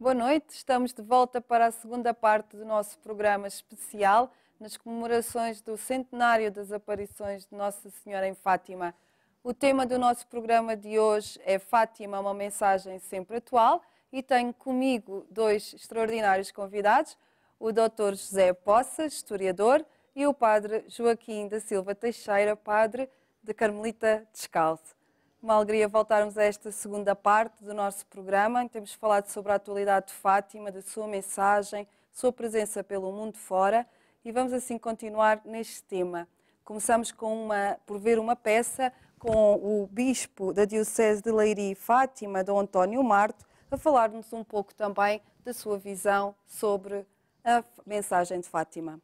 Boa noite, estamos de volta para a segunda parte do nosso programa especial nas comemorações do centenário das aparições de Nossa Senhora em Fátima. O tema do nosso programa de hoje é Fátima, uma mensagem sempre atual e tenho comigo dois extraordinários convidados, o Dr. José Poça, historiador, e o Padre Joaquim da Silva Teixeira, Padre de Carmelita Descalço. Uma alegria voltarmos a esta segunda parte do nosso programa. Temos falado sobre a atualidade de Fátima, da sua mensagem, sua presença pelo mundo fora e vamos assim continuar neste tema. Começamos com uma, por ver uma peça com o bispo da Diocese de Leiria e Fátima, Dom António Marto, a falar-nos um pouco também da sua visão sobre a mensagem de Fátima.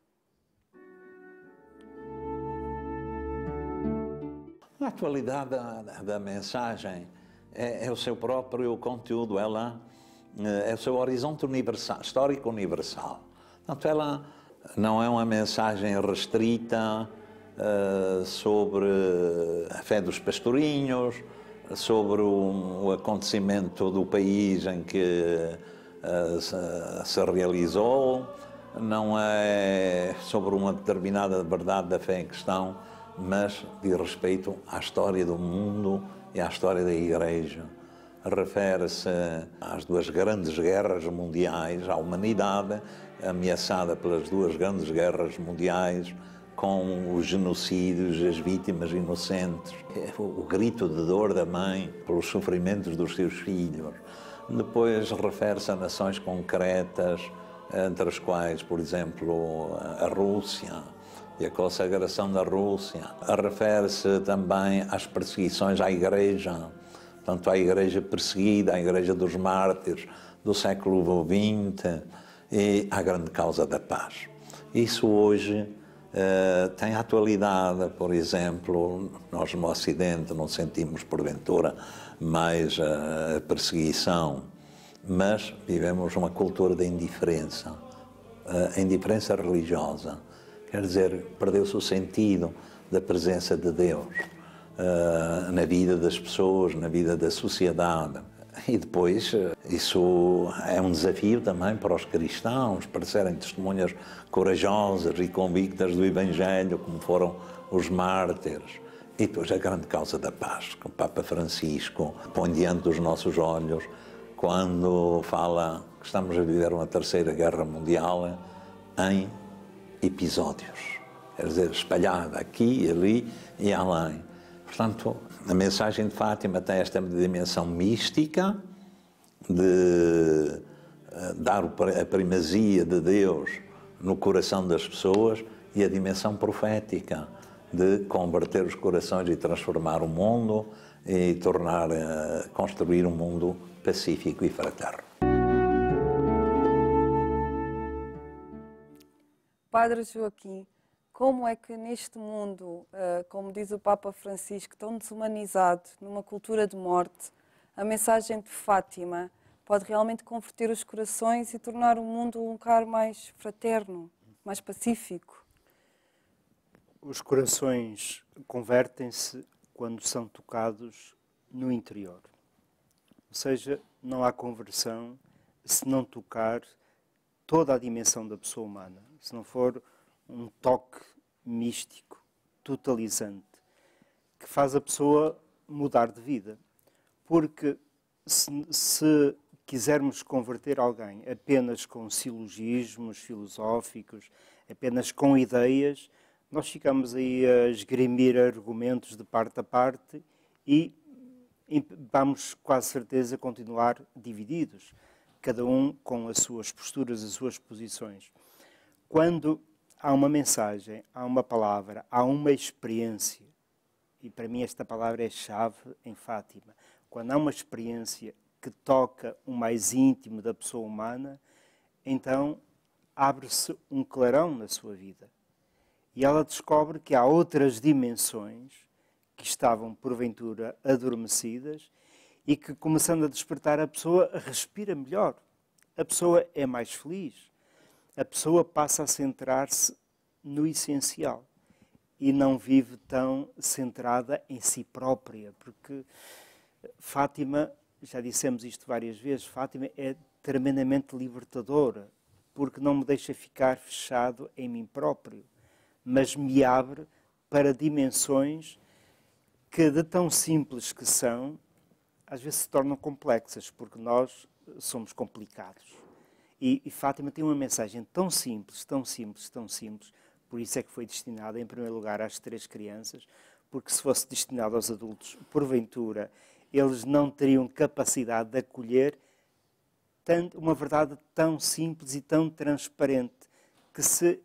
A atualidade da, da mensagem é, é, o seu próprio conteúdo, ela eh, é o seu horizonte universal, histórico universal. Portanto, ela não é uma mensagem restrita uh, sobre a fé dos pastorinhos, sobre o, o acontecimento do país em que uh, se, se realizou, não é sobre uma determinada verdade da fé em questão mas de respeito à história do mundo e à história da Igreja. Refere-se às duas grandes guerras mundiais, à humanidade ameaçada pelas duas grandes guerras mundiais, com os genocídios, as vítimas inocentes, o grito de dor da mãe pelos sofrimentos dos seus filhos. Depois refere-se a nações concretas, entre as quais, por exemplo, a Rússia, e a consagração da Rússia. Refere-se também às perseguições à Igreja, tanto à Igreja perseguida, à Igreja dos Mártires do século XX e à grande causa da paz. Isso hoje eh, tem atualidade, por exemplo, nós no Ocidente não sentimos porventura mais eh, a eh, perseguição, mas vivemos uma cultura da indiferença, a eh, indiferença religiosa Quer dizer, perdeu-se o sentido da presença de Deus uh, na vida das pessoas, na vida da sociedade. E depois, isso é um desafio também para os cristãos, para serem testemunhas corajosas e convictas do Evangelho, como foram os mártires. E depois a grande causa da paz, que o Papa Francisco põe diante dos nossos olhos quando fala que estamos a viver uma terceira guerra mundial em episódios, quer dizer, espalhada aqui, ali e além. Portanto, a mensagem de Fátima tem esta dimensão mística de eh, dar a primazia de Deus no coração das pessoas e a dimensão profética de converter os corações e transformar o mundo e tornar, eh, construir um mundo pacífico e fraterno. Padre Joaquim, como é que neste mundo, eh, como diz o Papa Francisco, tão desumanizado, numa cultura de morte, a mensagem de Fátima pode realmente converter os corações e tornar o mundo um lugar mais fraterno, mais pacífico? Os corações convertem-se quando são tocados no interior. Ou seja, não há conversão se não tocar toda a dimensão da pessoa humana se não for um toque místico, totalizante, que faz a pessoa mudar de vida. Porque se, se quisermos converter alguém apenas com silogismos filosóficos, apenas com ideias, nós ficamos aí a esgrimir argumentos de parte a parte e vamos com a certeza continuar divididos, cada um com as suas posturas, as suas posições quando há uma mensagem, há uma palavra, há uma experiência, e para mim esta palavra é chave em Fátima, quando há uma experiência que toca o mais íntimo da pessoa humana, então abre-se um clarão na sua vida. E ela descobre que há outras dimensões que estavam porventura adormecidas e que, começando a despertar, a pessoa respira melhor, a pessoa é mais feliz, a pessoa passa a centrar-se no essencial e não vive tão centrada em si própria, porque Fátima, já dissemos isto várias vezes, Fátima é tremendamente libertadora, porque não me deixa ficar fechado em mim próprio, mas me abre para dimensões que, de tão simples que são, às vezes se tornam complexas, porque nós somos complicados. E, e, Fátima tem uma mensagem tão simples, tão simples, tão simples, por isso é que foi destinada, em primeiro lugar, às três crianças, porque se fosse destinada aos adultos, porventura, eles não teriam capacidade de acolher tanto, uma verdade tão simples e tão transparente que se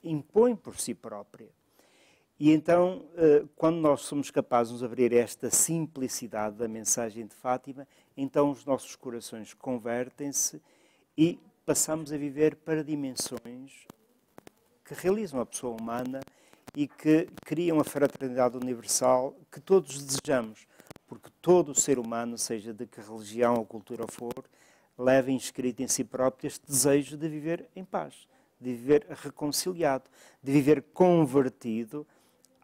impõe por si própria. E então, eh, quando nós somos capazes de nos abrir esta simplicidade da mensagem de Fátima, então os nossos corações convertem-se e passamos a viver para dimensões que realizam a pessoa humana e que criam a fraternidade universal que todos desejamos, porque todo ser humano, seja de que religião ou cultura for, leva inscrito em si próprio este desejo de viver em paz, de viver reconciliado, de viver convertido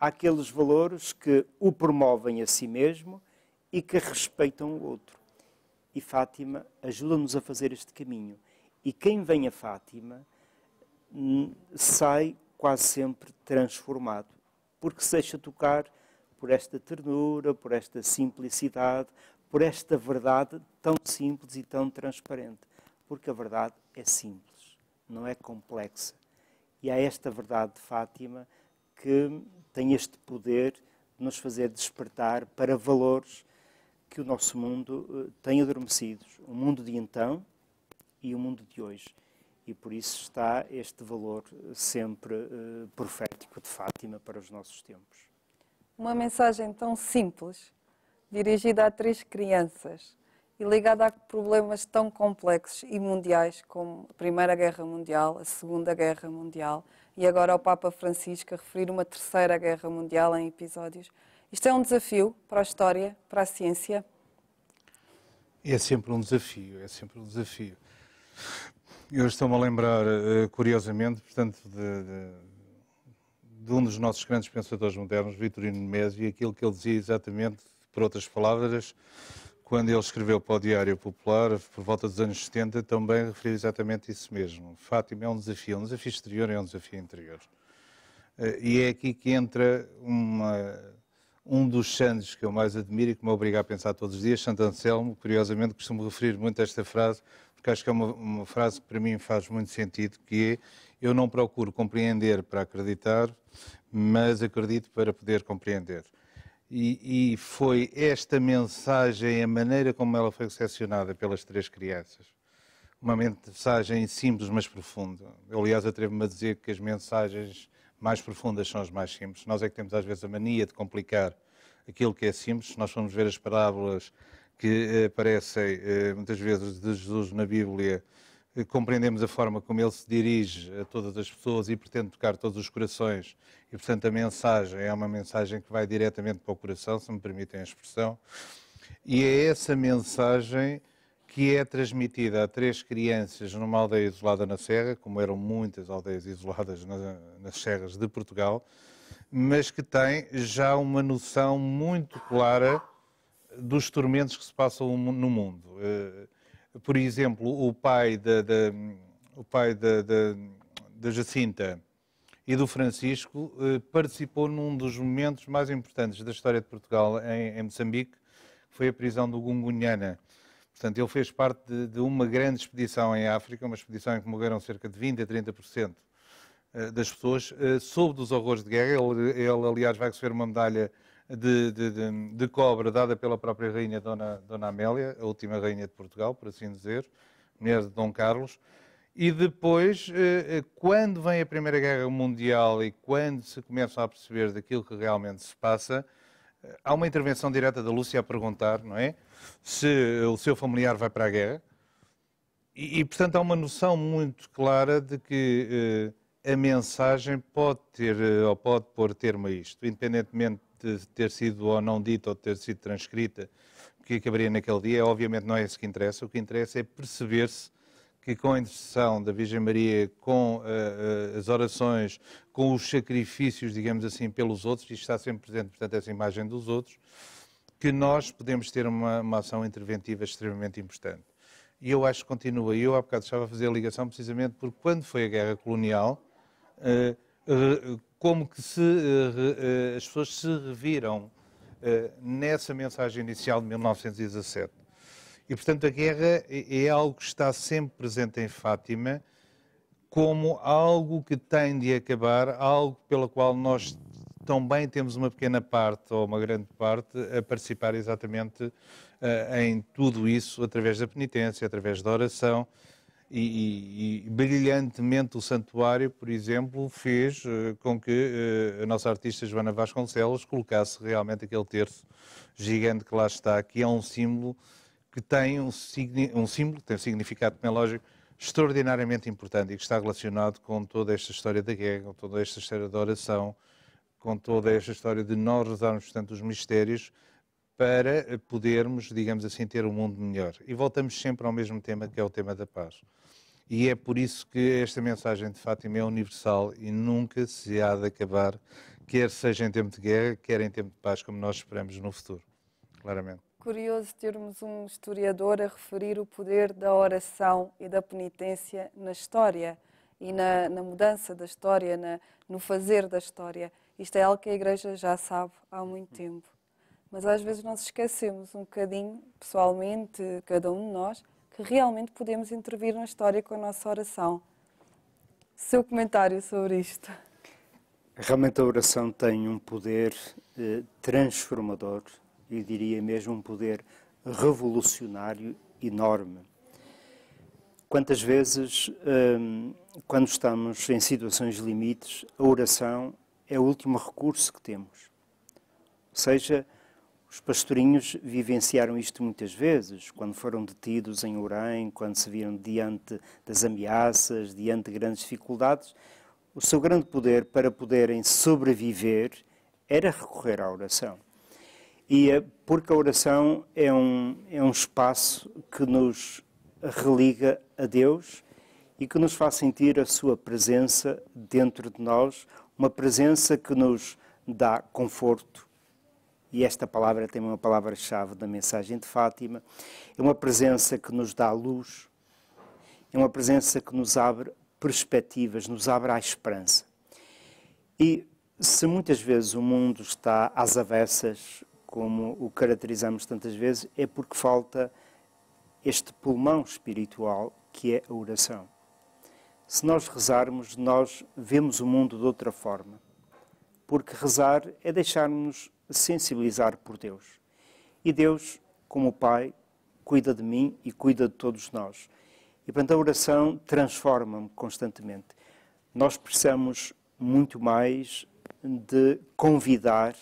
àqueles valores que o promovem a si mesmo e que respeitam o outro. E Fátima ajuda-nos a fazer este caminho, e quem vem a Fátima hum, sai quase sempre transformado, porque se deixa tocar por esta ternura, por esta simplicidade, por esta verdade tão simples e tão transparente. Porque a verdade é simples, não é complexa. E há esta verdade de Fátima que tem este poder de nos fazer despertar para valores que o nosso mundo eh, tem adormecidos. O mundo de então, e o mundo de hoje. E por isso está este valor eh, sempre uh, profético de Fátima para os nossos tempos. Uma mensagem tão simples, dirigida a três crianças e ligada a problemas tão complexos e mundiais como a Primeira Guerra Mundial, a Segunda Guerra Mundial e agora o Papa Francisco a referir uma Terceira Guerra Mundial em episódios. Isto é um desafio para a história, para a ciência? É sempre um desafio, é sempre um desafio. Eu estou-me a lembrar, eh, curiosamente, portanto, de, de, de, um dos nossos grandes pensadores modernos, Vitorino Menezes, e aquilo que ele dizia exatamente, por outras palavras, quando ele escreveu para o Diário Popular, por volta dos anos 70, também referia exatamente isso mesmo. Fátima é um desafio, é um desafio exterior é um desafio interior. Eh, e é aqui que entra uma, um dos santos que eu mais admiro e que me obriga a pensar todos os dias, Santo Anselmo, curiosamente costumo referir muito a esta frase, porque acho que é uma, uma frase que para mim faz muito sentido, que é eu não procuro compreender para acreditar, mas acredito para poder compreender. E, e, foi esta mensagem, a maneira como ela foi recepcionada pelas três crianças. Uma mensagem simples, mas profunda. Eu, aliás, atrevo-me a dizer que as mensagens mais profundas são as mais simples. Nós é que temos, às vezes, a mania de complicar aquilo que é simples. Nós fomos ver as parábolas que aparecem eh, eh, muitas vezes de Jesus na Bíblia, eh, compreendemos a forma como ele se dirige a todas as pessoas e pretende tocar todos os corações. E, portanto, a mensagem é uma mensagem que vai diretamente para o coração, se me permitem a expressão. E é essa mensagem que é transmitida a três crianças numa aldeia isolada na Serra, como eram muitas aldeias isoladas nas serras de Portugal, mas que tem já uma noção muito clara dos tormentos que se passam no mundo. Eh, por exemplo, o pai da, da o pai da, da, da, Jacinta e do Francisco eh, participou num dos momentos mais importantes da história de Portugal em, em Moçambique, que foi a prisão do Gungunhana. Portanto, ele fez parte de, de, uma grande expedição em África, uma expedição em que morreram cerca de 20 a 30% eh, das pessoas, soube dos horrores de guerra. Ele, ele aliás, vai receber uma medalha de, de, de, de cobra dada pela própria rainha Dona, Dona Amélia, a última rainha de Portugal, por assim dizer, mulher de Dom Carlos. E depois, eh, eh, quando vem a Primeira Guerra Mundial e quando se começa a perceber daquilo que realmente se passa, eh, há uma intervenção direta da Lúcia a perguntar, não é? Se o seu familiar vai para a guerra. E, e portanto, há uma noção muito clara de que eh, a mensagem pode ter, ou pode pôr termo a isto, independentemente ter sido ou não dita ou ter sido transcrita, que acabaria naquele dia, obviamente não é isso que interessa. O que interessa é perceber-se que com a intercessão da Virgem Maria, com uh, uh, as orações, com os sacrifícios, digamos assim, pelos outros, e está sempre presente, portanto, essa imagem dos outros, que nós podemos ter uma, uma ação interventiva extremamente importante. E eu acho que continua. eu há bocado estava a fazer a ligação precisamente porque quando foi a guerra colonial, uh, eh, como que se, eh, eh, as pessoas se reviram nessa mensagem inicial de 1917. E, portanto, a guerra é, é algo que está sempre presente em Fátima, como algo que tem de acabar, algo pela qual nós também temos uma pequena parte, ou uma grande parte, a participar exatamente em tudo isso, através da penitência, através da oração, e, e, e, brilhantemente o Santuário, por exemplo, fez eh, com que eh, a nossa artista Joana Vasconcelos colocasse realmente aquele terço gigante que lá está, que é um símbolo que tem um, um símbolo, que tem um significado, como é lógico, extraordinariamente importante e que está relacionado com toda esta história da guerra, com toda esta história da oração, com toda esta história de nós rezarmos tanto os mistérios para podermos, digamos assim, ter um mundo melhor. E voltamos sempre ao mesmo tema, que é o tema da paz. E é por isso que esta mensagem de Fátima é universal e nunca se há de acabar, quer seja em tempo de guerra, quer em tempo de paz, como nós esperamos no futuro, claramente. Curioso termos um historiador a referir o poder da oração e da penitência na história e na, na mudança da história, na, no fazer da história. Isto é algo que a Igreja já sabe há muito tempo. Mas às vezes nós esquecemos um bocadinho, pessoalmente, cada um de nós, que realmente podemos intervir na história com a nossa oração. Seu comentário sobre isto. Realmente a oração tem um poder eh, transformador e diria mesmo um poder revolucionário enorme. Quantas vezes, ehm, quando estamos em situações limites, a oração é o último recurso que temos. Ou seja, os pastorinhos vivenciaram isto muitas vezes, quando foram detidos em Urem, quando se viram diante das ameaças, diante de grandes dificuldades. O seu grande poder para poderem sobreviver era recorrer à oração. E é porque a oração é um, é um espaço que nos religa a Deus e que nos faz sentir a sua presença dentro de nós, uma presença que nos dá conforto, e esta palavra tem uma palavra-chave da mensagem de Fátima, é uma presença que nos dá luz, é uma presença que nos abre perspectivas, nos abre a esperança. E se muitas vezes o mundo está às avessas, como o caracterizamos tantas vezes, é porque falta este pulmão espiritual que é a oração. Se nós rezarmos, nós vemos o mundo de outra forma. Porque rezar é deixarmos sensibilizar por Deus. E Deus, como Pai, cuida de mim e cuida de todos nós. E, portanto, a oração transforma-me constantemente. Nós precisamos muito mais de convidar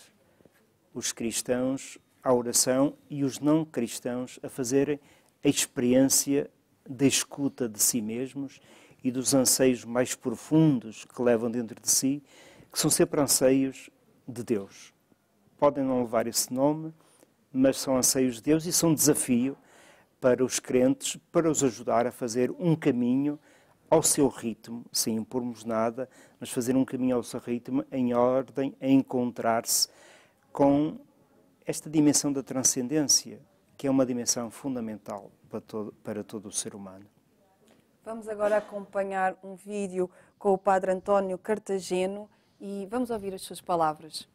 os cristãos à oração e os não cristãos a fazerem a experiência da escuta de si mesmos e dos anseios mais profundos que levam dentro de si, que são sempre anseios de Deus podem não levar esse nome, mas são anseios de Deus e são um desafio para os crentes, para os ajudar a fazer um caminho ao seu ritmo, sem impormos nada, mas fazer um caminho ao seu ritmo em ordem a encontrar-se com esta dimensão da transcendência, que é uma dimensão fundamental para todo, para todo o ser humano. Vamos agora acompanhar um vídeo com o Padre António Cartageno e vamos ouvir as suas palavras.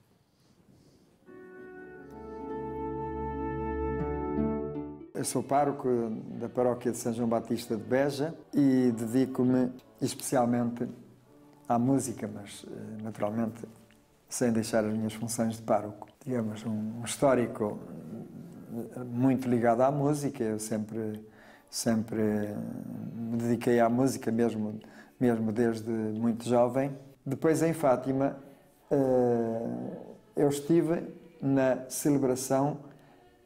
Eu sou pároco da paróquia de São João Batista de Beja e dedico-me especialmente à música, mas eh, naturalmente sem deixar as minhas funções de pároco. Digamos, um histórico eh, muito ligado à música, eu sempre, sempre me dediquei à música, mesmo, mesmo desde muito jovem. Depois, em Fátima, eh, eu estive na celebração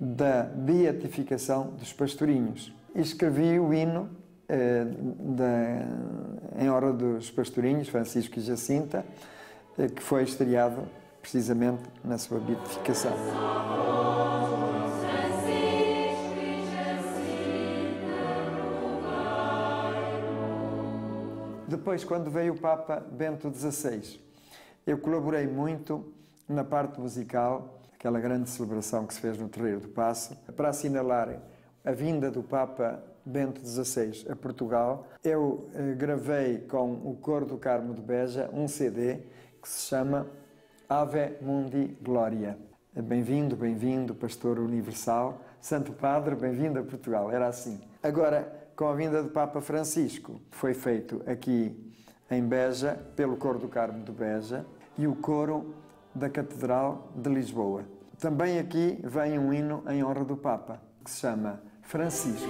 da beatificação dos pastorinhos. escrevi o hino eh, da, em hora dos pastorinhos, Francisco e Jacinta, eh, que foi estreado precisamente na sua beatificação. Depois, quando veio o Papa Bento XVI, eu colaborei muito na parte musical aquela grande celebração que se fez no Terreiro do Passo, para assinalar a vinda do Papa Bento XVI a Portugal, eu eh, gravei com o Cor do Carmo de Beja um CD que se chama Ave Mundi Gloria. Bem-vindo, bem-vindo, Pastor Universal. Santo Padre, bem-vindo a Portugal. Era assim. Agora, com a vinda do Papa Francisco, foi feito aqui em Beja, pelo Coro do Carmo de Beja, e o coro da Catedral de Lisboa. Também aqui vem um hino em honra do Papa, que se chama Francisco.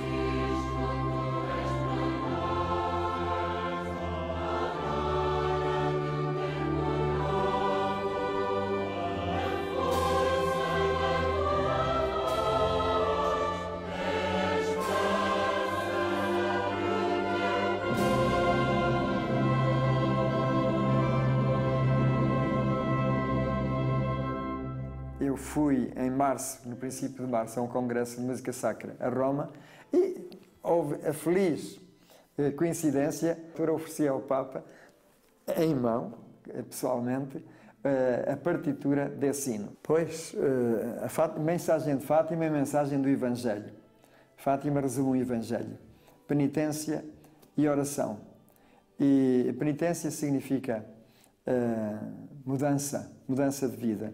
março, no princípio de março, a é um congresso de música sacra a Roma e houve a feliz eh, coincidência para oferecer ao Papa, em mão, eh, pessoalmente, eh, a partitura desse hino. Pois, a mensagem de Fátima é a mensagem do Evangelho. Fátima resume o Evangelho. Penitência e oração. E penitência significa uh, mudança, mudança de vida.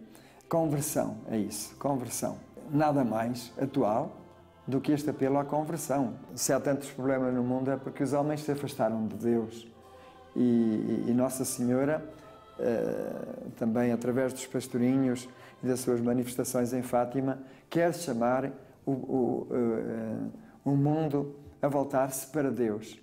Conversão, é isso, conversão. Nada mais atual do que este apelo à conversão. Se há tantos problemas no mundo é porque os homens se afastaram de Deus. E, e, e Nossa Senhora, eh, também através dos pastorinhos e das suas manifestações em Fátima, quer chamar o, o, eh, o mundo a voltar-se para Deus.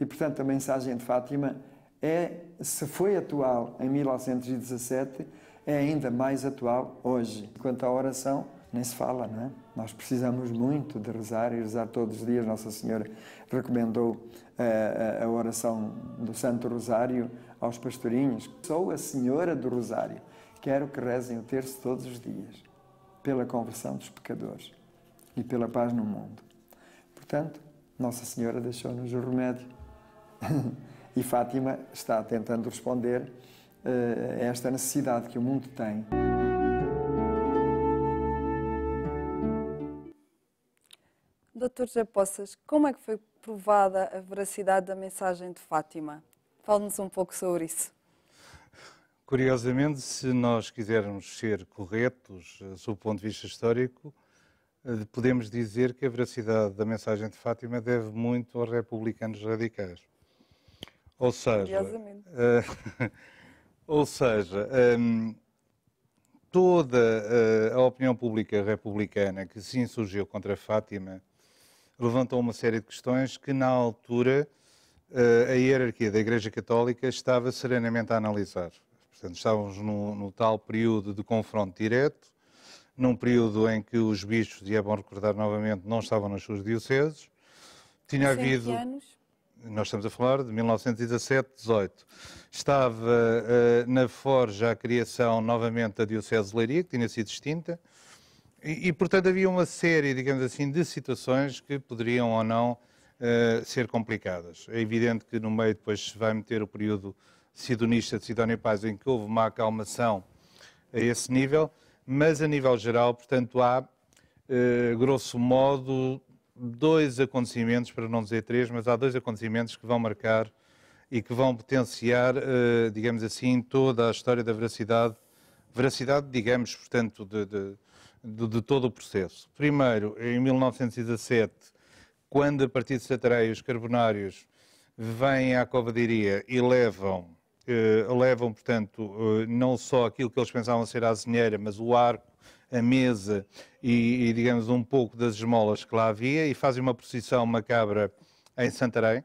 E, portanto, a mensagem de Fátima é, se foi atual em 1917, é ainda mais atual hoje. Quanto à oração, nem se fala, não é? Nós precisamos muito de rezar e rezar todos os dias. Nossa Senhora recomendou a, eh, a, eh, a oração do Santo Rosário aos pastorinhos. Sou a Senhora do Rosário. Quero que rezem o terço todos os dias, pela conversão dos pecadores e pela paz no mundo. Portanto, Nossa Senhora deixou-nos o remédio. e Fátima está tentando responder eh, é esta necessidade que o mundo tem. Doutor José Poças, como é que foi provada a veracidade da mensagem de Fátima? Fale-nos um pouco sobre isso. Curiosamente, se nós quisermos ser corretos, eh, sob o ponto de vista histórico, eh, podemos dizer que a veracidade da mensagem de Fátima deve muito aos republicanos radicais. Ou seja, Curiosamente. Uh, Ou seja, hum, toda eh, a opinião pública republicana que se insurgiu contra Fátima levantou uma série de questões que, na altura, eh, a hierarquia da Igreja Católica estava serenamente a analisar. Portanto, estávamos no, no tal período de confronto direto, num período em que os bispos, e é bom recordar novamente, não estavam nas suas dioceses. Tinha havido. Anos nós estamos a falar de 1917, 18. Estava uh, na forja a criação novamente da Diocese de Leiria, que tinha sido extinta, e, e, portanto havia uma série, digamos assim, de situações que poderiam ou não uh, ser complicadas. É evidente que no meio depois se vai meter o período sidonista de Sidónia Paz, em que houve uma acalmação a esse nível, mas a nível geral, portanto, há, uh, grosso modo, dois acontecimentos, para não dizer três, mas há dois acontecimentos que vão marcar e que vão potenciar, eh, digamos assim, toda a história da veracidade, veracidade, digamos, portanto, de, de, de, de todo o processo. Primeiro, em 1917, quando a partir de Santarém os carbonários vêm à covadiria e levam, eh, levam, portanto, eh, não só aquilo que eles pensavam ser a azinheira, mas o arco a mesa e, e, digamos, um pouco das esmolas que lá havia e fazem uma procissão macabra em Santarém.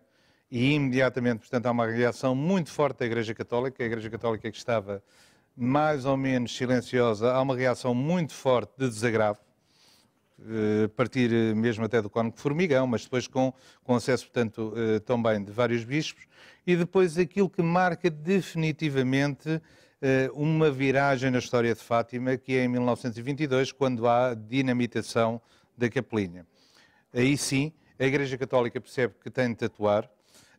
E imediatamente, portanto, há uma reação muito forte da Igreja Católica, a Igreja Católica que estava mais ou menos silenciosa, há uma reação muito forte de desagravo, eh, a partir eh, mesmo até do Cónigo Formigão, mas depois com, com acesso, portanto, eh, também de vários bispos, e depois aquilo que marca definitivamente eh, uma viragem na história de Fátima, que é em 1922, quando há a dinamitação da Capelinha. Aí sim, a Igreja Católica percebe que tem de tatuar.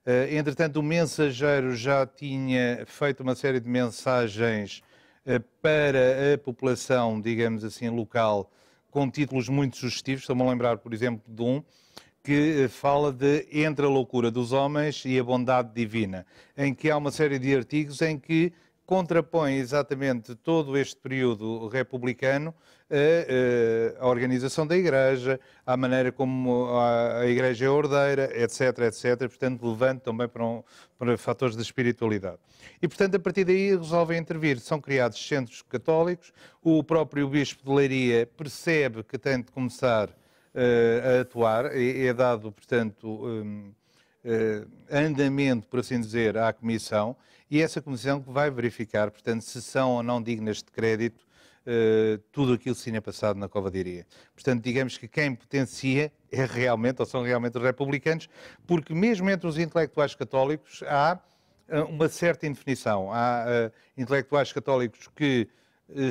Eh, entretanto, o mensageiro já tinha feito uma série de mensagens eh, para a população, digamos assim, local, com títulos muito sugestivos. Estou-me a lembrar, por exemplo, de um que fala de Entre a loucura dos homens e a bondade divina, em que há uma série de artigos em que contrapõe exatamente todo este período republicano à eh, eh, organização da Igreja, à maneira como a Igreja é ordeira, etc, etc, portanto, levando também para, um, para fatores de espiritualidade. E, portanto, a partir daí resolvem intervir. São criados centros católicos, o próprio Bispo de Leiria percebe que tem de começar eh, a atuar, é, dado, portanto... Um, eh, andamento, por assim dizer, à Comissão e é essa Comissão que vai verificar, portanto, se são ou não dignas de crédito Uh, tudo aquilo que se tinha passado na Iria. Portanto, digamos que quem potencia é realmente, ou são realmente os republicanos, porque mesmo entre os intelectuais católicos há uh, uma certa indefinição. Há uh, intelectuais católicos que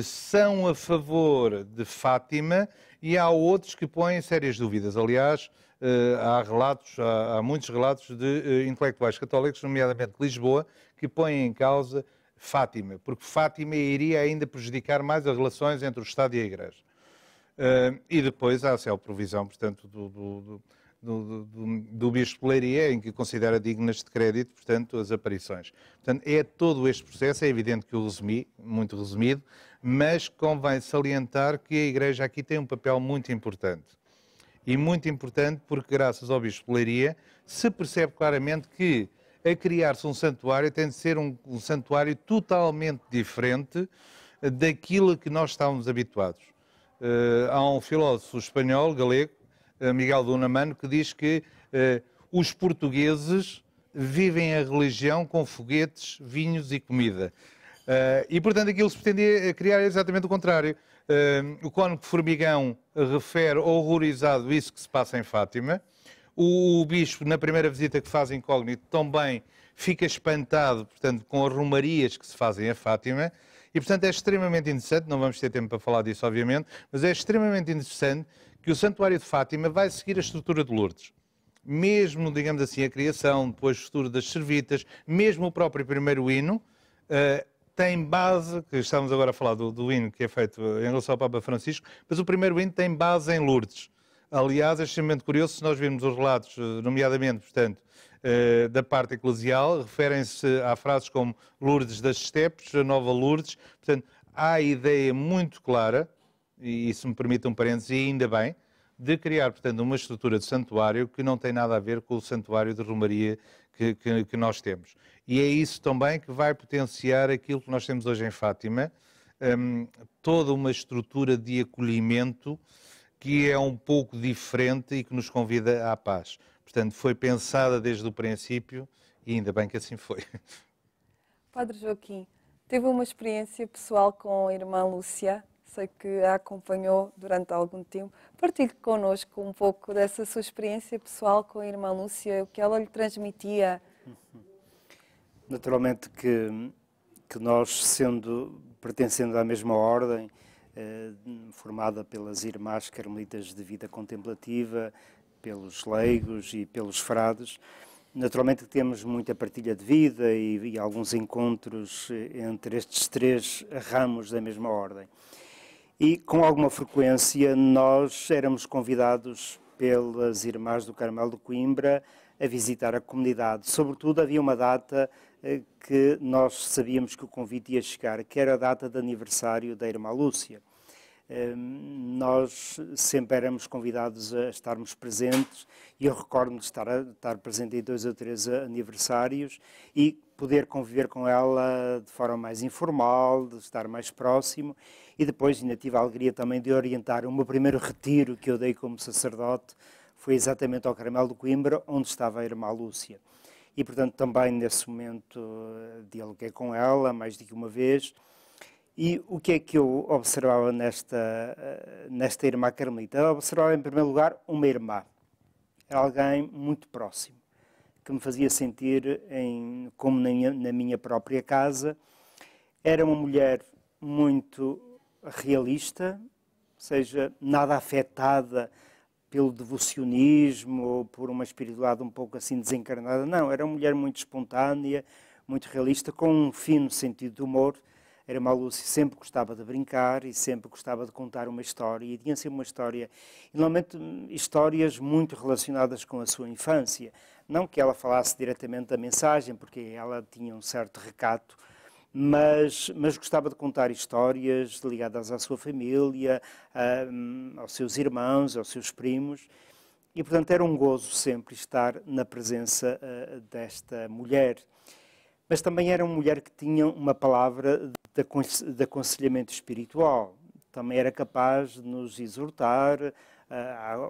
são a favor de Fátima e há outros que põem sérias dúvidas. Aliás, eh, há relatos, há, há muitos relatos de eh, intelectuais católicos, nomeadamente de Lisboa, que põem em causa Fátima, porque Fátima iria ainda prejudicar mais as relações entre o Estado e a Igreja. Eh, e depois há é a céu-provisão, portanto, do, do, do, do, Bispo Leiria, em que considera dignas de crédito, portanto, as aparições. Portanto, é todo este processo, é evidente que o resumi, muito resumido, mas convém salientar que a Igreja aqui tem um papel muito importante e muito importante porque, graças ao Bispo Leiria, se percebe claramente que a criar-se um santuário tem de ser um, um, santuário totalmente diferente daquilo que nós estávamos habituados. Uh, há um filósofo espanhol, galego, eh, Miguel Dunamano, que diz que uh, os portugueses vivem a religião com foguetes, vinhos e comida. Uh, e, portanto, aquilo se pretendia criar é exatamente o contrário o Cônico Formigão refere horrorizado isso que se passa em Fátima. O, o bispo, na primeira visita que faz incógnito, também fica espantado, portanto, com as romarias que se fazem a Fátima. E, portanto, é extremamente interessante, não vamos ter tempo para falar disso, obviamente, mas é extremamente interessante que o Santuário de Fátima vai seguir a estrutura de Lourdes. Mesmo, digamos assim, a criação, depois o futuro das servitas, mesmo o próprio primeiro hino, ah, tem base, que estamos agora a falar do, do hino que é feito em relação ao Papa Francisco, mas o primeiro hino tem base em Lourdes. Aliás, é extremamente curioso se nós virmos os relatos, eh, nomeadamente, portanto, eh, da parte eclesial, referem-se a frases como Lourdes das Estepes, a Nova Lourdes. Portanto, há a ideia muito clara, e se me permite um parênteses, e ainda bem, de criar, portanto, uma estrutura de santuário que não tem nada a ver com o santuário de Romaria que, que, que nós temos e é isso também que vai potenciar aquilo que nós temos hoje em Fátima, um, toda uma estrutura de acolhimento que é um pouco diferente e que nos convida à paz. Portanto, foi pensada desde o princípio e ainda bem que assim foi. Padre Joaquim, teve uma experiência pessoal com a irmã Lúcia, sei que a acompanhou durante algum tempo. Partilhe connosco um pouco dessa sua experiência pessoal com a irmã Lúcia, o que ela lhe transmitia, uhum. Naturalmente que, que nós, sendo, pertencendo à mesma ordem, eh, formada pelas irmãs carmelitas de vida contemplativa, pelos leigos e pelos frades, naturalmente temos muita partilha de vida e, e alguns encontros eh, entre estes três ramos da mesma ordem. E com alguma frequência nós éramos convidados pelas irmãs do Carmelo de Coimbra a visitar a comunidade. Sobretudo, havia uma data eh, que nós sabíamos que o convite ia chegar, que era a data de aniversário da irmã Lúcia. Ehm, nós sempre éramos convidados a estarmos presentes e eu recordo-me de estar, estar presente em dois ou três eh, aniversários e poder conviver com ela de forma mais informal, de estar mais próximo e depois ainda tive a alegria também de orientar o meu primeiro retiro que eu dei como sacerdote foi exatamente ao Carmel de Coimbra, onde estava a irmã Lúcia. E, portanto, também nesse momento eh, dialoguei com ela mais de uma vez. E o que é que eu observava nesta, eh, nesta irmã carmelita? Eu observava, em primeiro lugar, uma irmã. Era alguém muito próximo, que me fazia sentir em, como na minha, na minha própria casa. Era uma mulher muito realista, ou seja, nada afetada pelo devocionismo ou por uma espiritualidade um pouco assim desencarnada. Não, era uma mulher muito espontânea, muito realista, com um fino sentido de humor. Era uma Lúcia sempre gostava de brincar e sempre gostava de contar uma história. E tinha sempre uma história, normalmente histórias muito relacionadas com a sua infância. Não que ela falasse diretamente da mensagem, porque ela tinha um certo recato mas, mas gostava de contar histórias ligadas à sua família, a, hum, aos seus irmãos, aos seus primos. E, portanto, era um gozo sempre estar na presença uh, desta mulher. Mas também era uma mulher que tinha uma palavra de, de aconselhamento espiritual. Também era capaz de nos exortar uh,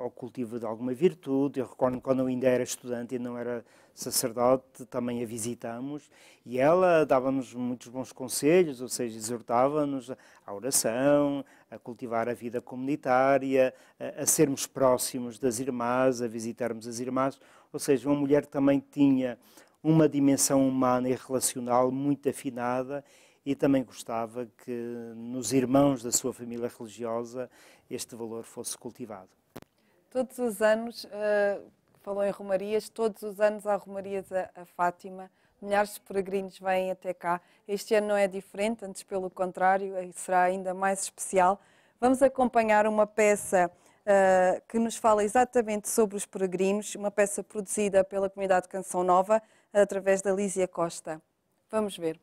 ao cultivo de alguma virtude. Eu recordo quando eu ainda era estudante e não era sacerdote, também a visitamos e ela dava-nos muitos bons conselhos, ou seja, exortava-nos à oração, a cultivar a vida comunitária, a, a, sermos próximos das irmãs, a visitarmos as irmãs, ou seja, uma mulher que também tinha uma dimensão humana e relacional muito afinada e também gostava que nos irmãos da sua família religiosa este valor fosse cultivado. Todos os anos uh falou em Romarias, todos os anos há Romarias a, a Fátima, milhares de peregrinos vêm até cá. Este ano não é diferente, antes pelo contrário, eh, será ainda mais especial. Vamos acompanhar uma peça uh, que nos fala exatamente sobre os peregrinos, uma peça produzida pela comunidade Canção Nova através da Lísia Costa. Vamos ver.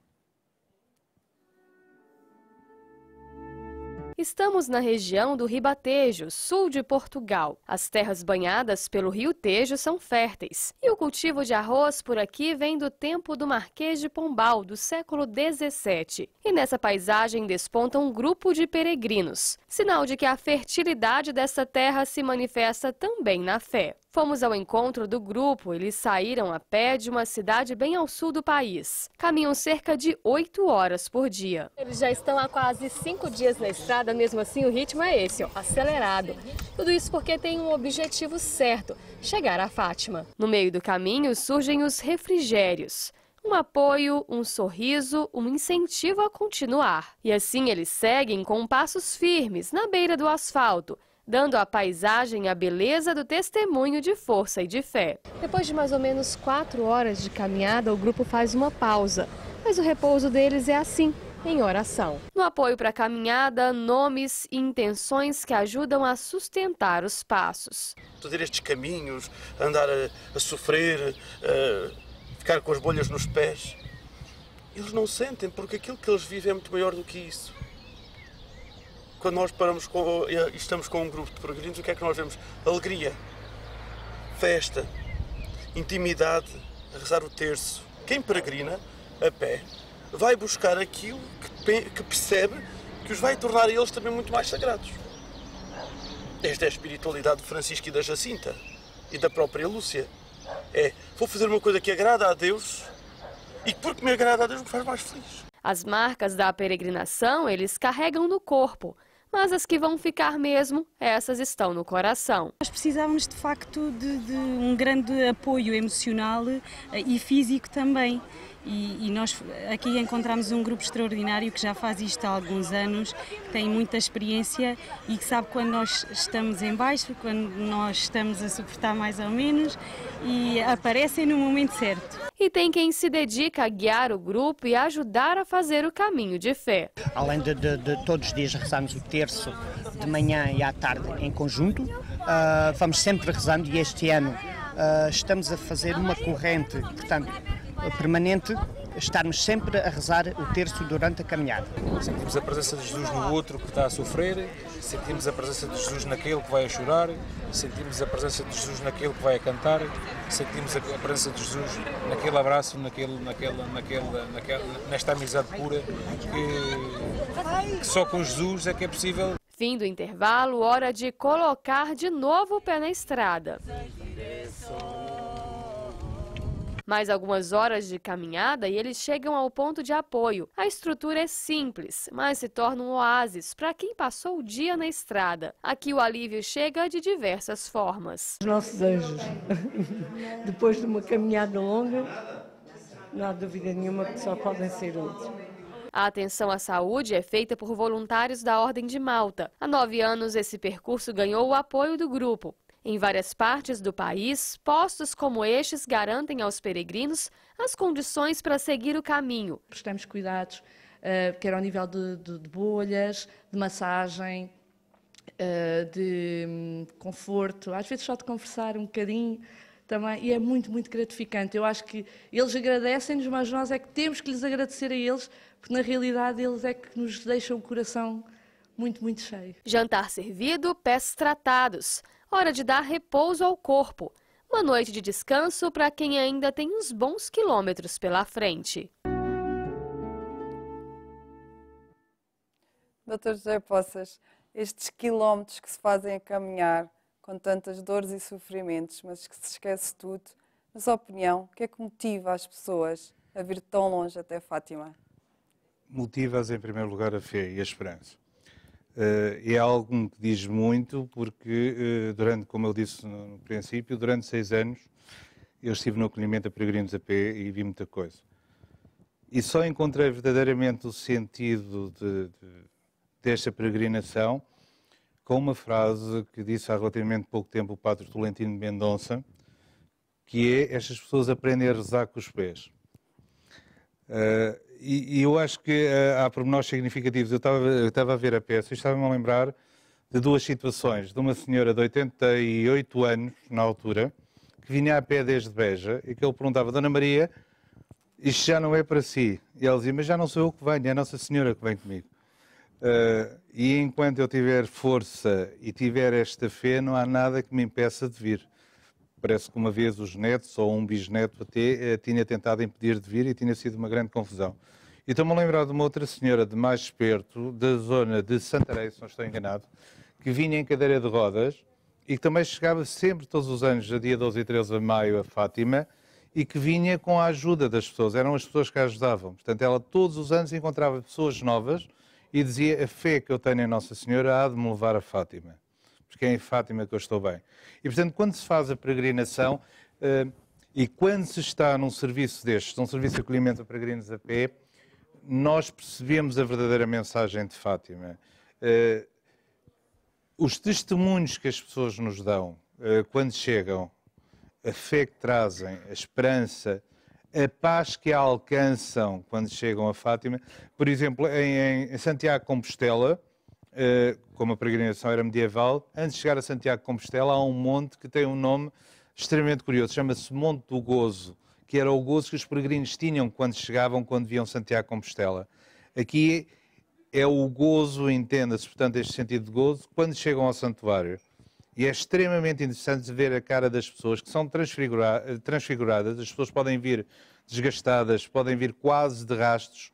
Estamos na região do Ribatejo, sul de Portugal. As terras banhadas pelo rio Tejo são férteis. E o cultivo de arroz por aqui vem do tempo do Marquês de Pombal, do século XVII. E nessa paisagem desponta um grupo de peregrinos, sinal de que a fertilidade dessa terra se manifesta também na fé. Fomos ao encontro do grupo. Eles saíram a pé de uma cidade bem ao sul do país. Caminham cerca de 8 horas por dia. Eles já estão há quase 5 dias na estrada, mesmo assim o ritmo é esse, ó, acelerado. Tudo isso porque tem um objetivo certo, chegar a Fátima. No meio do caminho surgem os refrigérios. Um apoio, um sorriso, um incentivo a continuar. E assim eles seguem com passos firmes na beira do asfalto, dando à paisagem a beleza do testemunho de força e de fé. Depois de mais ou menos quatro horas de caminhada, o grupo faz uma pausa, mas o repouso deles é assim. Em oração. No apoio para a caminhada, nomes e intenções que ajudam a sustentar os passos. Fazer estes caminhos, andar a, a sofrer, a ficar com as bolhas nos pés, eles não sentem, porque aquilo que eles vivem é muito maior do que isso quando nós paramos com, eh, e estamos com um grupo de peregrinos, o que é que nós vemos? Alegria, festa, intimidade, rezar o terço. Quem peregrina a pé vai buscar aquilo que, que percebe que os vai tornar a eles também muito mais sagrados. Esta é a espiritualidade de Francisco e da Jacinta e da própria Lúcia. É, vou fazer uma coisa que agrada a Deus e que porque me agrada a Deus me faz mais feliz. As marcas da peregrinação eles carregam no corpo, mas as que vão ficar mesmo, essas estão no coração. Nós precisávamos de facto de, de um grande apoio emocional eh, e físico também. E, e, nós aqui encontramos um grupo extraordinário que já faz isto há alguns anos, tem muita experiência e que sabe quando nós estamos em baixo, quando nós estamos a suportar mais ou menos e aparecem no momento certo. E tem quem se dedica a guiar o grupo e ajudar a fazer o caminho de fé. Além de, de, de todos os dias rezarmos o terço de manhã e à tarde em conjunto, uh, vamos sempre rezando e este ano uh, estamos a fazer uma corrente, portanto permanente estarmos sempre a rezar o terço durante a caminhada. Sentimos a presença de Jesus no outro que está a sofrer, sentimos a presença de Jesus naquele que vai a chorar, sentimos a presença de Jesus naquele que vai a cantar, sentimos a presença de Jesus naquele abraço, naquele, naquela, naquela, naquela, nesta amizade pura que, que só com Jesus é que é possível. Fim do intervalo, hora de colocar de novo o pé na estrada mais algumas horas de caminhada e eles chegam ao ponto de apoio. A estrutura é simples, mas se torna um oásis para quem passou o dia na estrada. Aqui o alívio chega de diversas formas. Os nossos anjos, depois de uma caminhada longa, não há dúvida nenhuma que só podem ser eles. A atenção à saúde é feita por voluntários da Ordem de Malta. Há nove anos, esse percurso ganhou o apoio do grupo. Em várias partes do país, postos como estes garantem aos peregrinos as condições para seguir o caminho. Prestamos cuidados, uh, quer ao nível de, de, de bolhas, de massagem, uh, de um, conforto, às vezes só de conversar um bocadinho também, e é muito, muito gratificante. Eu acho que eles agradecem-nos, mas nós é que temos que lhes agradecer a eles, porque na realidade eles é que nos deixam o coração muito, muito cheio. Jantar servido, pés tratados. Hora de dar repouso ao corpo. Uma noite de descanso para quem ainda tem uns bons quilômetros pela frente. Doutor José Poças, estes quilómetros que se fazem a caminhar, com tantas dores e sofrimentos, mas que se esquece tudo, na sua opinião, o que é que motiva as pessoas a vir tão longe até Fátima? Motiva-as, em primeiro lugar, a fé e a esperança. Eh, é algo que diz muito, porque eh, durante, como eu disse no, princípio, durante seis anos eu estive no acolhimento a peregrinos a pé e vi muita coisa. E só encontrei verdadeiramente o sentido de, de, desta peregrinação com uma frase que disse há relativamente pouco tempo o padre Tolentino de Mendonça, que é estas pessoas aprendem a rezar com os pés. Eh, e, e, eu acho que uh, há pormenores significativos. Eu estava a ver a peça e estava-me a lembrar de duas situações. De uma senhora de 88 anos, na altura, que vinha a pé desde Beja e que ele perguntava, Dona Maria, isto já não é para si. E ela dizia, mas já não sou eu que venho, é a Nossa Senhora que vem comigo. Uh, e enquanto eu tiver força e tiver esta fé, não há nada que me impeça de vir. Parece que uma vez os netos ou um bisneto até eh, tinha tentado impedir de vir e tinha sido uma grande confusão. E estou-me a lembrar de uma outra senhora de mais perto, da zona de Santarém, se não estou enganado, que vinha em cadeira de rodas e que também chegava sempre, todos os anos, a dia 12 e 13 de maio, a Fátima, e que vinha com a ajuda das pessoas. Eram as pessoas que a ajudavam. Portanto, ela todos os anos encontrava pessoas novas e dizia: A fé que eu tenho em Nossa Senhora há de me levar a Fátima porque é em Fátima que eu estou bem. E, portanto, quando se faz a peregrinação eh, e quando se está num serviço destes, num serviço de acolhimento a peregrinos a pé, nós percebemos a verdadeira mensagem de Fátima. Eh, os testemunhos que as pessoas nos dão eh, quando chegam, a fé que trazem, a esperança, a paz que a alcançam quando chegam a Fátima. Por exemplo, em, Santiago Compostela, eh, como a peregrinação era medieval, antes de chegar a Santiago de Compostela, há um monte que tem um nome extremamente curioso, chama-se Monte do Gozo, que era o gozo que os peregrinos tinham quando chegavam, quando viam Santiago de Compostela. Aqui é o gozo, entenda-se, portanto, este sentido de gozo, quando chegam ao santuário. E é extremamente interessante ver a cara das pessoas que são transfigura transfiguradas. As pessoas podem vir desgastadas, podem vir quase de rastos,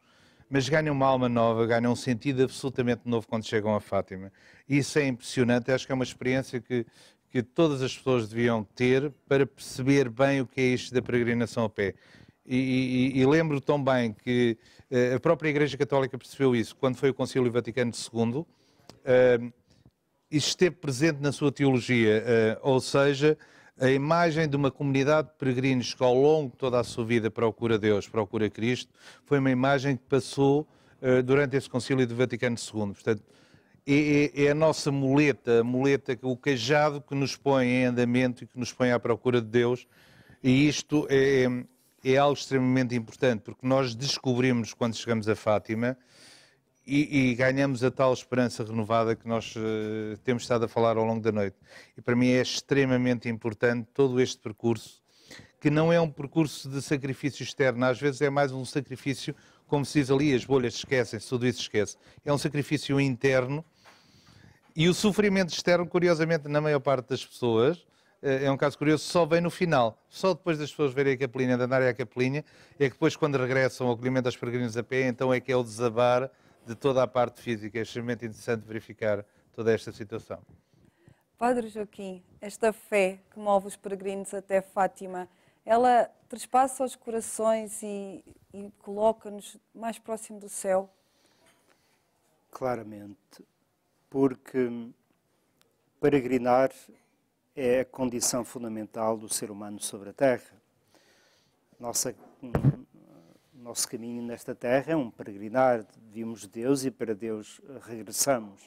mas ganham uma alma nova, ganham um sentido absolutamente novo quando chegam a Fátima. Isso é impressionante, acho que é uma experiência que, que todas as pessoas deviam ter para perceber bem o que é isto da peregrinação a pé. E, e, e lembro tão bem que eh, a própria Igreja Católica percebeu isso quando foi o Concílio Vaticano II. Uh, e esteve presente na sua teologia, eh, ou seja, a imagem de uma comunidade de peregrinos que ao longo de toda a sua vida procura Deus, procura Cristo, foi uma imagem que passou uh, durante esse concílio do Vaticano II. Portanto, é, é, é, a nossa muleta, a muleta, o cajado que nos põe em andamento e que nos põe à procura de Deus. E isto é, é, é algo extremamente importante, porque nós descobrimos, quando chegamos a Fátima, e, e, ganhamos a tal esperança renovada que nós uh, temos estado a falar ao longo da noite. E para mim é extremamente importante todo este percurso, que não é um percurso de sacrifício externo, às vezes é mais um sacrifício, como se diz ali, as bolhas esquecem-se, tudo isso esquece. É um sacrifício interno e o sofrimento externo, curiosamente, na maior parte das pessoas, eh, é um caso curioso, só vem no final. Só depois das pessoas verem a capelinha, de andarem à capelinha, é que depois, quando regressam ao acolhimento das peregrinos a pé, então é que é o desabar de toda a parte física. É extremamente interessante verificar toda esta situação. Padre Joaquim, esta fé que move os peregrinos até Fátima, ela trespassa os corações e, e coloca-nos mais próximo do céu? Claramente, porque peregrinar é a condição fundamental do ser humano sobre a Terra. Nossa nosso caminho nesta terra é um peregrinar. Vimos Deus e para Deus eh, regressamos.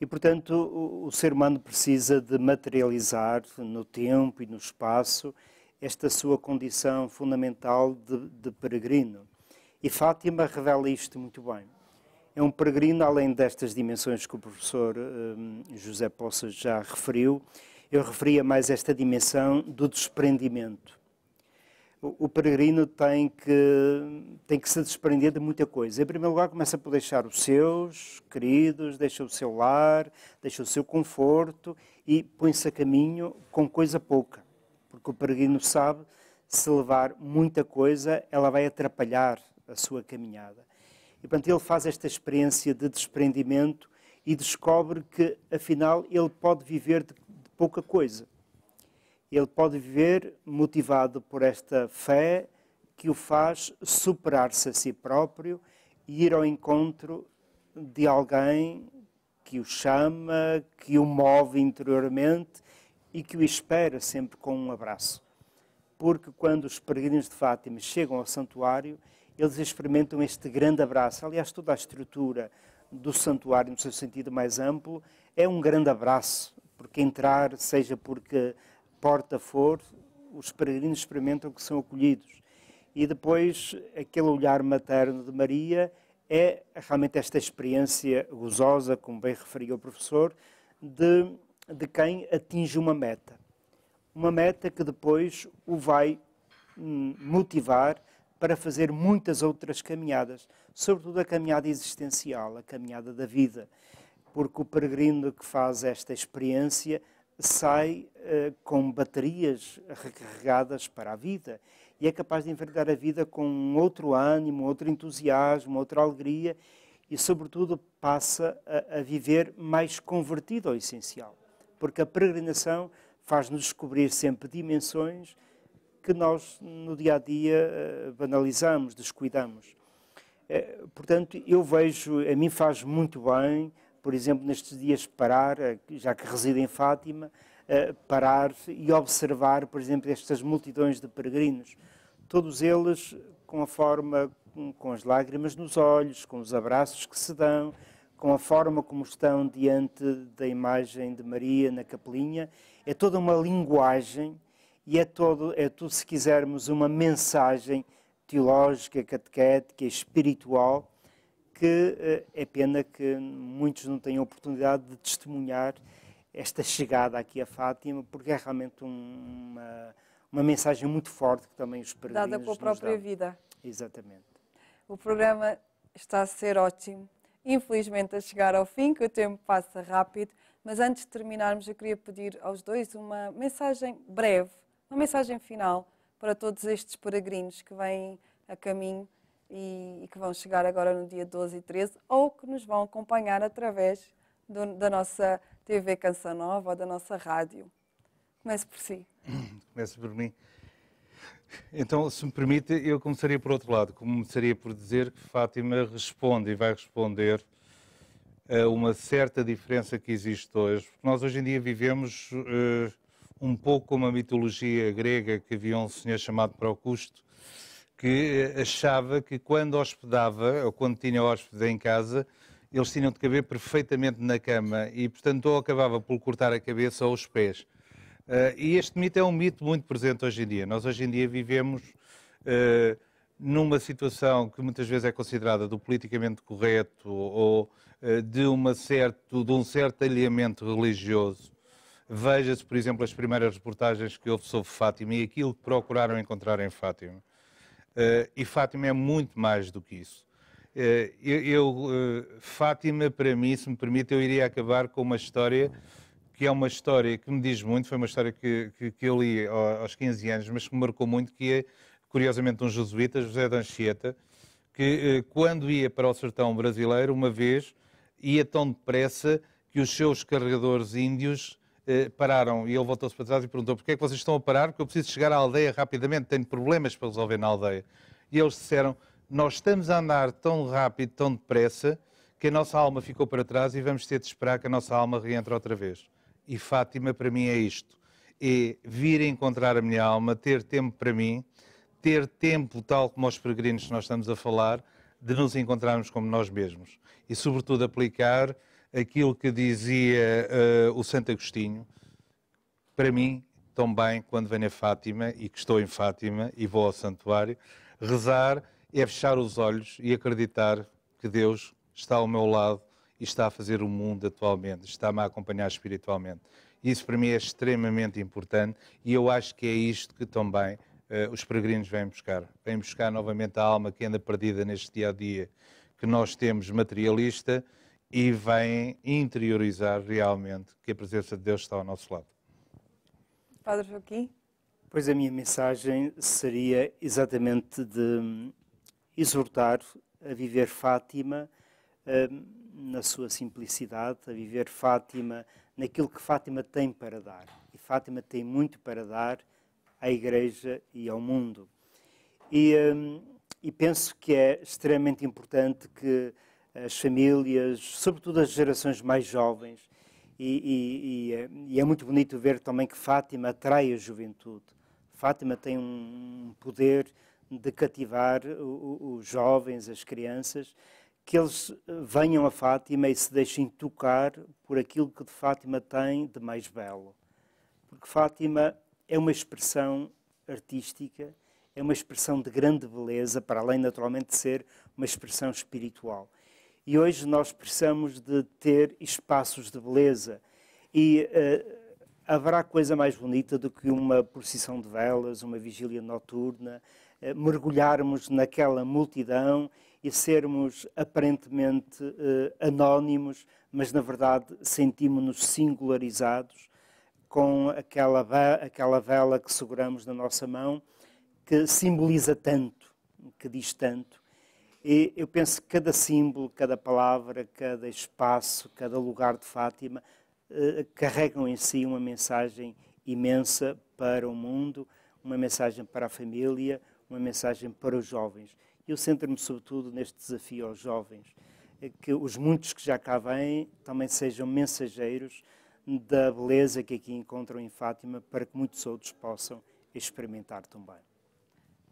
E, portanto, o, o ser humano precisa de materializar no tempo e no espaço esta sua condição fundamental de, de peregrino. E Fátima revela isto muito bem. É um peregrino, além destas dimensões que o professor um, ehm, José Poças já referiu, eu referia mais esta dimensão do desprendimento o, peregrino tem que, tem que se desprender de muita coisa. Em primeiro lugar, começa por deixar os seus queridos, deixa o seu lar, deixa o seu conforto e põe-se a caminho com coisa pouca. Porque o peregrino sabe, se levar muita coisa, ela vai atrapalhar a sua caminhada. E, portanto, ele faz esta experiência de desprendimento e descobre que, afinal, ele pode viver de, de pouca coisa. Ele pode viver motivado por esta fé que o faz superar-se a si próprio e ir ao encontro de alguém que o chama, que o move interiormente e que o espera sempre com um abraço. Porque quando os peregrinos de Fátima chegam ao santuário, eles experimentam este grande abraço. Aliás, toda a estrutura do santuário, no seu sentido mais amplo, é um grande abraço, porque entrar, seja porque porta for, os peregrinos experimentam que são acolhidos. E depois, aquele olhar materno de Maria é realmente esta experiência gozosa, como bem referiu o professor, de, de quem atinge uma meta. Uma meta que depois o vai hum, motivar para fazer muitas outras caminhadas, sobretudo a caminhada existencial, a caminhada da vida, porque o peregrino que faz esta experiência sai uh, com baterias recarregadas para a vida e é capaz de enfrentar a vida com outro ânimo, outro entusiasmo, outra alegria e, sobretudo, passa a, a viver mais convertido ao essencial, porque a peregrinação faz-nos descobrir sempre dimensões que nós no dia a dia eh, banalizamos, descuidamos. Eh, portanto, eu vejo, a mim faz muito bem por exemplo, nestes dias parar, eh, já que reside em Fátima, eh, parar e observar, por exemplo, estas multidões de peregrinos. Todos eles com a forma, com as lágrimas nos olhos, com os abraços que se dão, com a forma como estão diante da imagem de Maria na capelinha. É toda uma linguagem e é todo, é tudo, se quisermos, uma mensagem teológica, catequética, espiritual, que eh, é pena que muitos não tenham oportunidade de testemunhar esta chegada aqui a Fátima, porque é realmente uma, uma mensagem muito forte que também os peregrinos Dada pela própria vida. Exatamente. O programa está a ser ótimo. Infelizmente a chegar ao fim, que o tempo passa rápido, mas antes de terminarmos eu queria pedir aos dois uma mensagem breve, uma mensagem final para todos estes peregrinos que vêm a caminho e, e, que vão chegar agora no dia 12 e 13, ou que nos vão acompanhar através do, da nossa TV Canção Nova ou da nossa rádio. Comece por si. Comece por mim. Então, se me permite, eu começaria por outro lado. Começaria por dizer que Fátima responde e vai responder a uma certa diferença que existe hoje. Nós hoje em dia vivemos uh, um pouco como a mitologia grega que havia um senhor chamado Procusto que achava que quando hospedava, ou quando tinha hóspede em casa, eles tinham de caber perfeitamente na cama e, portanto, ou acabava por cortar a cabeça ou os pés. Uh, e este mito é um mito muito presente hoje em dia. Nós hoje em dia vivemos uh, numa situação que muitas vezes é considerada do politicamente correto ou uh, de, uma certo, de um certo alinhamento religioso. Veja-se, por exemplo, as primeiras reportagens que houve sobre Fátima e aquilo que procuraram encontrar em Fátima. Eh, e Fátima é muito mais do que isso. Eh, eu, eu, eh, Fátima, para mim, se me permite, eu iria acabar com uma história que é uma história que me diz muito, foi uma história que, que, que eu li aos 15 anos, mas que me marcou muito, que é, curiosamente, um jesuíta, José de Anchieta, que quando ia para o sertão brasileiro, uma vez, ia tão depressa que os seus carregadores índios eh, pararam e ele voltou-se para trás e perguntou porquê é que vocês estão a parar, porque eu preciso chegar à aldeia rapidamente, tenho problemas para resolver na aldeia. E eles disseram, nós estamos a andar tão rápido, tão depressa, que a nossa alma ficou para trás e vamos ter de esperar que a nossa alma reentre outra vez. E Fátima para mim é isto, é vir encontrar a minha alma, ter tempo para mim, ter tempo, tal como os peregrinos que nós estamos a falar, de nos encontrarmos como nós mesmos. E sobretudo aplicar aquilo que dizia uh, o Santo Agostinho, para mim, também, quando venho a Fátima e que estou em Fátima e vou ao santuário, rezar é fechar os olhos e acreditar que Deus está ao meu lado e está a fazer o mundo atualmente, está-me a acompanhar espiritualmente. Isso para mim é extremamente importante e eu acho que é isto que também uh, eh, os peregrinos vêm buscar. Vêm buscar novamente a alma que anda perdida neste dia a dia que nós temos materialista e vêm interiorizar realmente que a presença de Deus está ao nosso lado. Padre Joaquim? Pois a minha mensagem seria exatamente de hum, exortar a viver Fátima hum, na sua simplicidade, a viver Fátima naquilo que Fátima tem para dar. E Fátima tem muito para dar à Igreja e ao mundo. E, hum, e penso que é extremamente importante que as famílias, sobretudo as gerações mais jovens. E, e, é, e, é muito bonito ver também que Fátima atrai a juventude. Fátima tem um poder de cativar os jovens, as crianças, que eles venham a Fátima e se deixem tocar por aquilo que de Fátima tem de mais belo. Porque Fátima é uma expressão artística, é uma expressão de grande beleza, para além naturalmente de ser uma expressão espiritual. E hoje nós precisamos de ter espaços de beleza. E uh, haverá coisa mais bonita do que uma procissão de velas, uma vigília noturna, uh, mergulharmos naquela multidão e sermos aparentemente uh, anónimos, mas na verdade sentimos-nos singularizados com aquela, aquela vela que seguramos na nossa mão, que simboliza tanto, que diz tanto e eu penso que cada símbolo, cada palavra, cada espaço, cada lugar de Fátima eh, carregam em si uma mensagem imensa para o mundo, uma mensagem para a família, uma mensagem para os jovens. E Eu centro-me sobretudo neste desafio aos jovens, eh, que os muitos que já cá vêm também sejam mensageiros da beleza que aqui encontram em Fátima para que muitos outros possam experimentar também.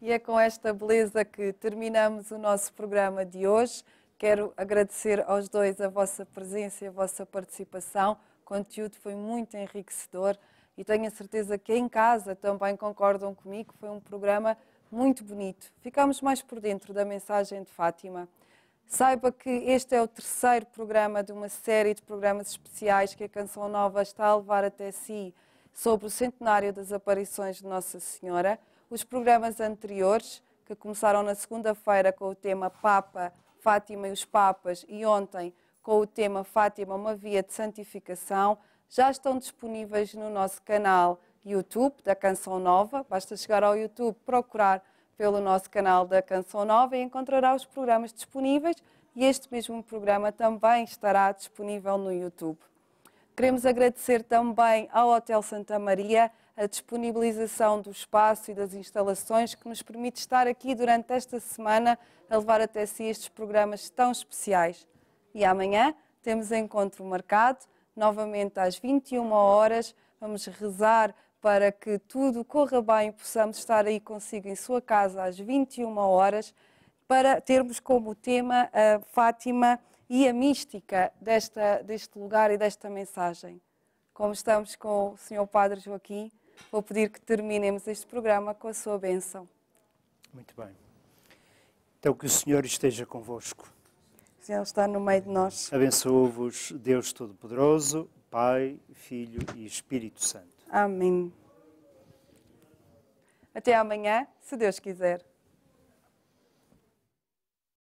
E é com esta beleza que terminamos o nosso programa de hoje. Quero agradecer aos dois a vossa presença e a vossa participação. O conteúdo foi muito enriquecedor e tenho a certeza que em casa também concordam comigo. Foi um programa muito bonito. Ficamos mais por dentro da mensagem de Fátima. Saiba que este é o terceiro programa de uma série de programas especiais que a Canção Nova está a levar até si sobre o centenário das aparições de Nossa Senhora. Os programas anteriores, que começaram na segunda-feira com o tema Papa, Fátima e os Papas, e ontem com o tema Fátima, uma via de santificação, já estão disponíveis no nosso canal YouTube da Canção Nova. Basta chegar ao YouTube, procurar pelo nosso canal da Canção Nova e encontrará os programas disponíveis. E este mesmo programa também estará disponível no YouTube. Queremos agradecer também ao Hotel Santa Maria a disponibilização do espaço e das instalações que nos permite estar aqui durante esta semana a levar até si estes programas tão especiais. E amanhã temos encontro marcado, novamente às 21 horas. Vamos rezar para que tudo corra bem, e possamos estar aí consigo em sua casa às 21 horas para termos como tema a Fátima e a mística desta, deste lugar e desta mensagem. Como estamos com o Senhor Padre Joaquim, vou pedir que terminemos este programa com a sua bênção. Muito bem. Então que o Senhor esteja convosco. O Senhor está no meio de nós. Abençoe-vos Deus Todo-Poderoso, Pai, Filho e Espírito Santo. Amém. Até amanhã, se Deus quiser.